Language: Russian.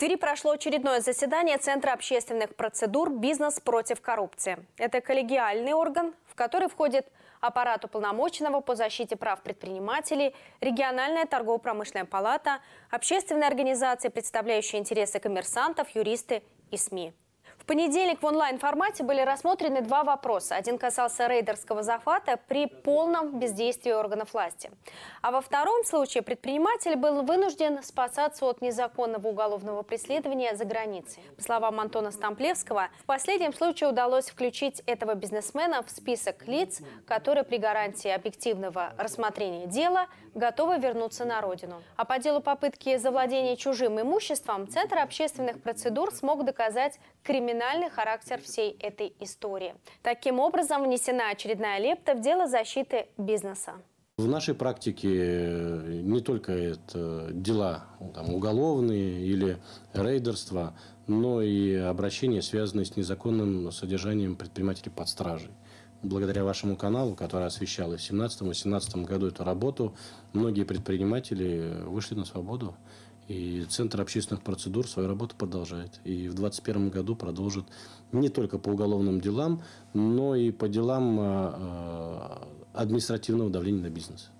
Твери прошло очередное заседание Центра общественных процедур «Бизнес против коррупции». Это коллегиальный орган, в который входит аппарат уполномоченного по защите прав предпринимателей, региональная торгово-промышленная палата, общественные организации, представляющие интересы коммерсантов, юристы и СМИ. В понедельник в онлайн-формате были рассмотрены два вопроса. Один касался рейдерского захвата при полном бездействии органов власти. А во втором случае предприниматель был вынужден спасаться от незаконного уголовного преследования за границей. По словам Антона Стамплевского, в последнем случае удалось включить этого бизнесмена в список лиц, которые при гарантии объективного рассмотрения дела готовы вернуться на родину. А по делу попытки завладения чужим имуществом Центр общественных процедур смог доказать криминальную криминальный характер всей этой истории. Таким образом, внесена очередная лепта в дело защиты бизнеса. В нашей практике э, не только это дела там, уголовные или рейдерство, но и обращения, связанные с незаконным содержанием предпринимателей под стражей. Благодаря вашему каналу, который освещал и в 2017-2018 году эту работу, многие предприниматели вышли на свободу. И Центр общественных процедур свою работу продолжает. И в 2021 году продолжит не только по уголовным делам, но и по делам э, э, административного давления на бизнес.